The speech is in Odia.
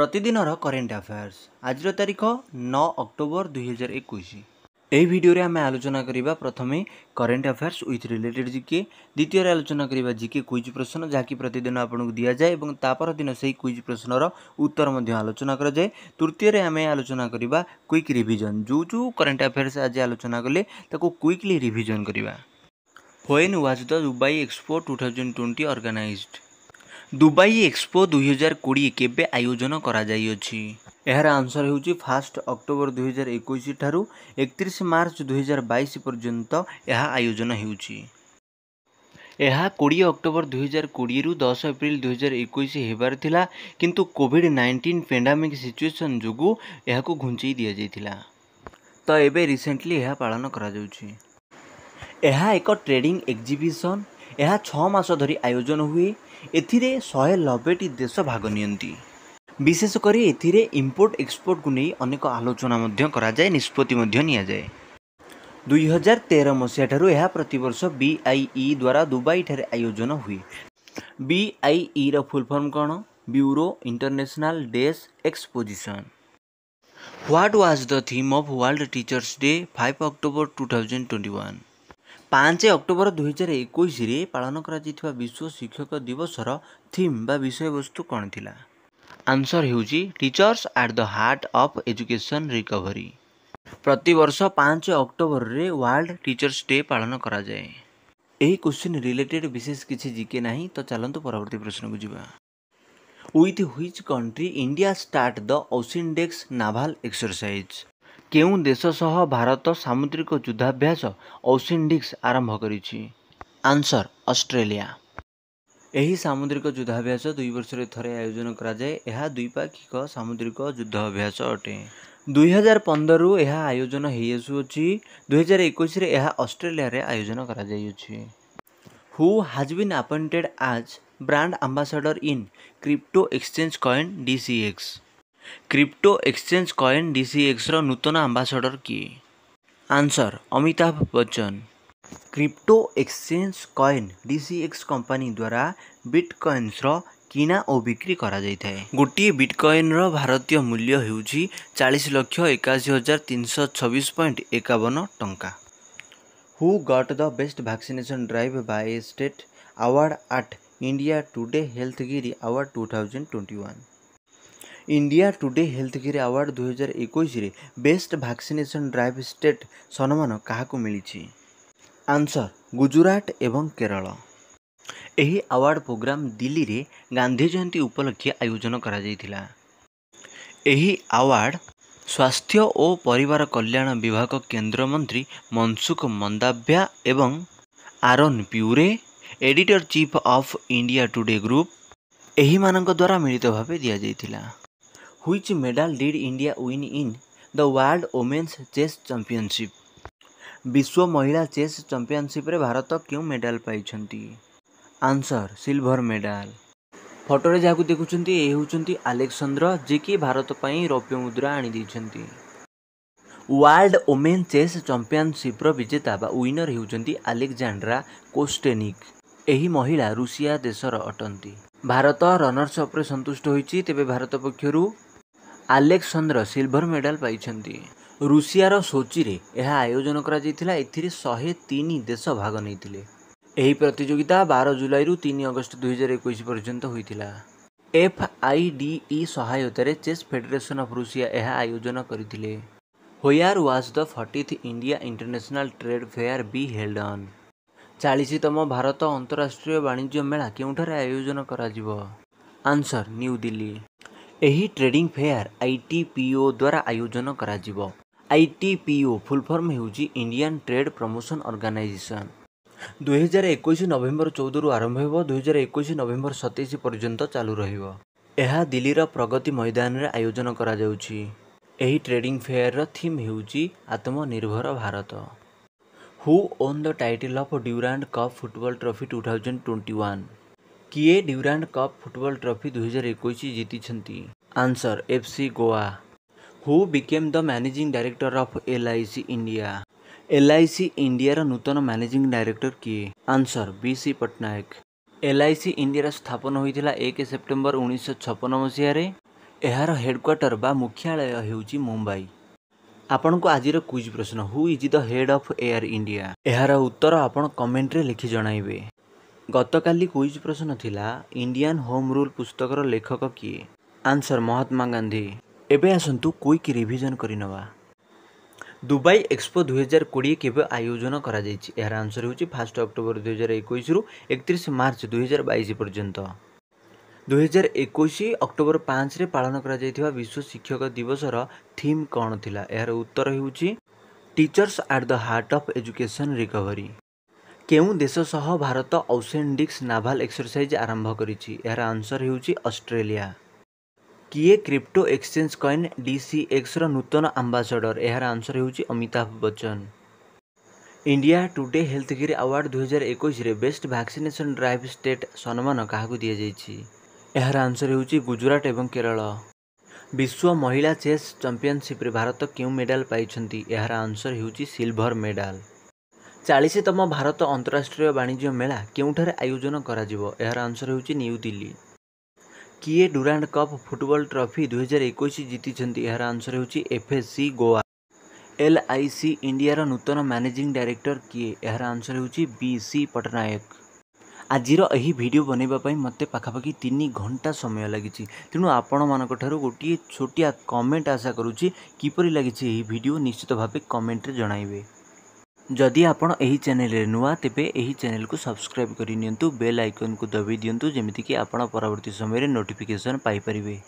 प्रतिदिनर करेन्ट अफेयर्स आज तारीख नौ अक्टोबर दुई हजार एकैस यही भिडियो आमे आलोचना प्रथमे करेन्ट अफेयर्स ओथ रिलेटेड जि द्वितीय क्विज प्रश्न जहाँकि प्रतिदिन आउनु तापर दिन सही क्विज प्रश्न र उत्तर आलोचना तृतीय आमे आलोचना क्विक रिभिजन जो जो करन्ट अफेयर्स आज आलोचना कले त क्विकली रिभिजन गरेको फोइन was Dubai Expo two thousand twenty organised Dubai Expo ଦୁଇହଜାର କୋଡ଼ିଏ କେବେ ଆୟୋଜନ କରାଯାଇଅଛି ଏହାର ଆନ୍ସର ହେଉଛି ଫାଷ୍ଟ ଅକ୍ଟୋବର ଦୁଇହଜାର ଏକୋଇଶ ଠାରୁ ଏକତିରିଶ ମାର୍ଚ୍ଚ ଦୁଇହଜାର ବାଇଶ ପର୍ଯ୍ୟନ୍ତ ଏହା ଆୟୋଜନ ହେଉଛି ଏହା କୋଡ଼ିଏ ଅକ୍ଟୋବର ଦୁଇହଜାର କୋଡ଼ିଏରୁ ଦଶ ଏପ୍ରିଲ ଦୁଇହଜାର ଏକୋଇଶ ହେବାର ଥିଲା କିନ୍ତୁ କୋଭିଡ଼ ନାଇଣ୍ଟିନ୍ ପେଣ୍ଡାମିକ୍ ସିଚୁଏସନ୍ ଯୋଗୁଁ ଏହାକୁ ଘୁଞ୍ଚେଇ ଦିଆଯାଇଥିଲା ତ ଏବେ ରିସେଣ୍ଟଲି ଏହା ପାଳନ କରାଯାଉଛି ଏହା ଏକ ଟ୍ରେଡିଂ ଏକ୍ଜିବିସନ୍ ଏହା ଛଅ ମାସ ଧରି ଆୟୋଜନ ହୁଏ ଏଥିରେ ଶହେ ନବେଟି ଦେଶ ଭାଗ ନିଅନ୍ତି ବିଶେଷ କରି ଏଥିରେ ଇମ୍ପୋର୍ଟ ଏକ୍ସପୋର୍ଟକୁ ନେଇ ଅନେକ ଆଲୋଚନା ମଧ୍ୟ କରାଯାଏ ନିଷ୍ପତ୍ତି ମଧ୍ୟ ନିଆଯାଏ ଦୁଇ ହଜାର ତେର ମସିହାଠାରୁ ଏହା ପ୍ରତିବର୍ଷ ବି ଆଇ ଇ ଦ୍ୱାରା ଦୁବାଇଠାରେ ଆୟୋଜନ ହୁଏ ବି ଆଇ ଇର ଫୁଲ୍ ଫର୍ମ କ'ଣ bureau international des exposition what was the theme of world teachers day five October two thousand twenty one ପାଞ୍ଚ ଅକ୍ଟୋବର ଦୁଇହଜାର ଏକୋଇଶରେ ପାଳନ କରାଯାଇଥିବା ବିଶ୍ୱ ଶିକ୍ଷକ ଦିବସର ଥିମ୍ ବା ବିଷୟବସ୍ତୁ କ'ଣ ଥିଲା ଆନ୍ସର୍ ହେଉଛି teachers at the heart of education recovery ପ୍ରତିବର୍ଷ ପାଞ୍ଚ ଅକ୍ଟୋବରରେ ୱାର୍ଲଡ ଟିଚର୍ସ ଡେ ପାଳନ କରାଯାଏ ଏହି କ୍ୱେଶ୍ଚିନ୍ ରିଲେଟେଡ୍ ବିଶେଷ କିଛି ଜିକେ ନାହିଁ ତ ଚାଲନ୍ତୁ ପରବର୍ତ୍ତୀ ପ୍ରଶ୍ନକୁ ଯିବା with which country India start the AUSINDEX naval exercise କେଉଁ ଦେଶ ସହ ଭାରତ ସାମୁଦ୍ରିକ ଯୁଦ୍ଧାଭ୍ୟାସ ଔସିଣ୍ଡିକ୍ସ ଆରମ୍ଭ କରିଛି ଆନ୍ସର୍ ଅଷ୍ଟ୍ରେଲିଆ ଏହି ସାମୁଦ୍ରିକ ଯୁଦ୍ଧାଭ୍ୟାସ ଦୁଇ ବର୍ଷରେ ଥରେ ଆୟୋଜନ କରାଯାଏ ଏହା ଦ୍ୱିପାକ୍ଷିକ ସାମୁଦ୍ରିକ ଯୁଦ୍ଧ ଅଭ୍ୟାସ ଅଟେ ଦୁଇହଜାର ପନ୍ଦରରୁ ଏହା ଆୟୋଜନ ହୋଇଆସୁଅଛି ଦୁଇହଜାର ଏକୋଇଶରେ ଏହା ଅଷ୍ଟ୍ରେଲିଆରେ ଆୟୋଜନ କରାଯାଇଅଛି who has been appointed as brand ambassador in crypto exchange CoinDCX crypto exchange CoinDCX रो नूतन आम्बासडर कि answer Amitabh Bachchan crypto exchange CoinDCX कम्पनीद्वारा बिटकइन्स्र किना बिक्री गरिए गोट बिटकइन र भारतीय मूल्य होस लक्षासी हजार तिन सय छब्बिस पोइन्ट एकान टा who got the best vaccination drive by state award आठ India Today Healthgiri award two thousand India Today health care award ଦୁଇହଜାର ଏକୋଇଶରେ ବେଷ୍ଟ ଭ୍ୟାକ୍ସିନେସନ୍ ଡ୍ରାଇଭ୍ ଷ୍ଟେଟ୍ ସମ୍ମାନ କାହାକୁ ମିଳିଛି ଆନ୍ସର୍ ଗୁଜୁରାଟ ଏବଂ କେରଳ ଏହି ଆୱାର୍ଡ଼ ପ୍ରୋଗ୍ରାମ ଦିଲ୍ଲୀରେ ଗାନ୍ଧୀ ଜୟନ୍ତୀ ଉପଲକ୍ଷେ ଆୟୋଜନ କରାଯାଇଥିଲା ଏହି ଆୱାର୍ଡ଼ ସ୍ୱାସ୍ଥ୍ୟ ଓ ପରିବାର କଲ୍ୟାଣ ବିଭାଗ କେନ୍ଦ୍ରମନ୍ତ୍ରୀ ମନସୁଖ ମନ୍ଦାଭ୍ୟା ଏବଂ Aroon Purie editor chief of India Today group ଏହିମାନଙ୍କ ଦ୍ୱାରା ମିଳିତ ଭାବେ ଦିଆଯାଇଥିଲା which medal did India win in the world women's chess championship विश्व महिला चेस चम्पियनसिप्रे भारत के मेडल पा आन्सर सिल्भर मेडाल फटो देखुन चाहिँ एउटा आलेक्स्र जिकि रौप्य मुद्रा आनिदेन् वर्ल्ड ओमेन चेस चम्पियनसिप्र विजेता वा इनर हुन्छ आलेक्जाण्ड्रा कोेनिक महिला रुषिया देश र अट्ने भारत रनर्स अप्रे भारत पक्ष ଆଲେକ୍ସାଣ୍ଡ୍ର ସିଲଭର୍ ମେଡାଲ୍ ପାଇଛନ୍ତି ରୁଷିଆର ସୋଚିରେ ଏହା ଆୟୋଜନ କରାଯାଇଥିଲା ଏଥିରେ ଶହେ ତିନି ଦେଶ ଭାଗ ନେଇଥିଲେ ଏହି ପ୍ରତିଯୋଗିତା ବାର ଜୁଲାଇରୁ ତିନି ଅଗଷ୍ଟ ଦୁଇହଜାର ଏକୋଇଶ ପର୍ଯ୍ୟନ୍ତ ହୋଇଥିଲା ଏଫ୍ ଆଇ ଡି ଇ ସହାୟତାରେ ଚେସ୍ ଫେଡେରେସନ୍ ଅଫ୍ ରୁଷିଆ ଏହା ଆୟୋଜନ କରିଥିଲେ where was the fortieth India international trade fair be held on ଚାଳିଶତମ ଭାରତ ଅନ୍ତରାଷ୍ଟ୍ରୀୟ ବାଣିଜ୍ୟ ମେଳା କେଉଁଠାରେ ଆୟୋଜନ କରାଯିବ ଆନ୍ସର୍ ନ୍ୟୁ ଦିଲ୍ଲୀ ଏହି trading fair I T P O ଦ୍ୱାରା ଆୟୋଜନ କରାଯିବ I T P O full form ହେଉଛି ଇଣ୍ଡିଆନ୍ ଟ୍ରେଡ୍ ପ୍ରମୋସନ୍ ଅର୍ଗାନାଇଜେସନ୍ ଦୁଇହଜାର ଏକୋଇଶ ନଭେମ୍ବର ଚଉଦରୁ ଆରମ୍ଭ ହେବ ଦୁଇହଜାର ଏକୋଇଶ ନଭେମ୍ବର ସତେଇଶ ପର୍ଯ୍ୟନ୍ତ ଚାଲୁ ରହିବ ଏହା ଦିଲ୍ଲୀର ପ୍ରଗତି ମଇଦାନରେ ଆୟୋଜନ କରାଯାଉଛି ଏହି ଟ୍ରେଡିଂ ଫେୟାରର ଥିମ୍ ହେଉଛି Atmanirbhar Bharat who won the title of Durand cup football trophy two thousand twenty one କିଏ ଡ୍ୟୁରାଣ୍ଡ କପ୍ ଫୁଟବଲ ଟ୍ରଫି ଦୁଇହଜାର ଏକୋଇଶ ଜିତିଛନ୍ତି answer F C Goa who became the managing director of L I C India L I C India नूतन मैनेजिंग डायरेक्टर किए answer B C Pattanaik L I C India स्थापन होता एक सेप्टेम्बर उन्नीस छपन मसीह यार हेडक्वाटर बा मुख्यालय हूँ मुंबई आपण को आज क्विज प्रश्न who is the head of Air India यार उत्तर आपण कमेंट्रे लिखि जनइबे गत काली क्विज प्रश्न थिला इंडियन होम रूल पुस्तक लेखक किए आन्सर महात्मा गान्धी एसु क्विक रिभिजन गरिन दुबई एक्सपो दुई हजार कि के आयोजन गरिन्सर हुन्छ फास्ट अक्टोबर दुई हजार एकैस रु एकतिस मर्च दुई हजार बइस पर्यन्त दुई हजार एकै अक्टोबर पाँचले पान गरिक दिवस र थिम् कला उत्तर हेर्छ teachers at the heart of education recovery केही देशसह भारत औसेन्डिक नाभा एक्सरसैज आरम्भ गरिन्सर हुन्छ अस्ट्रेया କିଏ କ୍ରିପ୍ଟୋ ଏକ୍ସଚେଞ୍ଜ କଏନ୍ ଡି ସି ଏକ୍ସର ନୂତନ ଆମ୍ବାସଡ଼ର ଏହାର ଆନ୍ସର ହେଉଛି Amitabh Bachchan India Today health care award ଦୁଇହଜାର ଏକୋଇଶରେ ବେଷ୍ଟ ଭ୍ୟାକ୍ସିନେସନ ଡ୍ରାଇଭ୍ ଷ୍ଟେଟ୍ ସମ୍ମାନ କାହାକୁ ଦିଆଯାଇଛି ଏହାର ଆନ୍ସର ହେଉଛି ଗୁଜୁରାଟ ଏବଂ କେରଳ ବିଶ୍ୱ ମହିଳା ଚେସ୍ ଚମ୍ପିଅନସିପ୍ରେ ଭାରତ କେଉଁ ମେଡାଲ ପାଇଛନ୍ତି ଏହାର ଆନ୍ସର ହେଉଛି ସିଲଭର ମେଡାଲ ଚାଳିଶତମ ଭାରତ ଅନ୍ତରାଷ୍ଟ୍ରୀୟ ବାଣିଜ୍ୟ ମେଳା କେଉଁଠାରେ ଆୟୋଜନ କରାଯିବ ଏହାର ଆନ୍ସର ହେଉଛି ନ୍ୟୁ ଦିଲ୍ଲୀ କିଏ ଡୁରାଣ୍ଡ କପ୍ ଫୁଟବଲ ଟ୍ରଫି ଦୁଇହଜାର ଏକୋଇଶ ଜିତିଛନ୍ତି ଏହାର ଆନ୍ସର ହେଉଛି FSC Goa L I C ଇଣ୍ଡିଆର ନୂତନ ମ୍ୟାନେଜିଂ ଡାଇରେକ୍ଟର କିଏ ଏହାର ଆନ୍ସର ହେଉଛି ବି ସି ପଟ୍ଟନାୟକ ଆଜିର ଏହି ଭିଡ଼ିଓ ବନେଇବା ପାଇଁ ମୋତେ ପାଖାପାଖି ତିନି ଘଣ୍ଟା ସମୟ ଲାଗିଛି ତେଣୁ ଆପଣମାନଙ୍କଠାରୁ ଗୋଟିଏ ଛୋଟିଆ କମେଣ୍ଟ ଆଶା କରୁଛି କିପରି ଲାଗିଛି ଏହି ଭିଡ଼ିଓ ନିଶ୍ଚିତ ଭାବେ କମେଣ୍ଟରେ ଜଣାଇବେ ଯଦି ଆପଣ ଏହି ଚ୍ୟାନେଲରେ ନୂଆ ତେବେ ଏହି ଚ୍ୟାନେଲକୁ ସବସ୍କ୍ରାଇବ୍ କରିନିଅନ୍ତୁ ବେଲ୍ ଆଇକନ୍କୁ ଦବାଇ ଦିଅନ୍ତୁ ଯେମିତିକି ଆପଣ ପରବର୍ତ୍ତୀ ସମୟରେ ନୋଟିଫିକେସନ୍ ପାଇପାରିବେ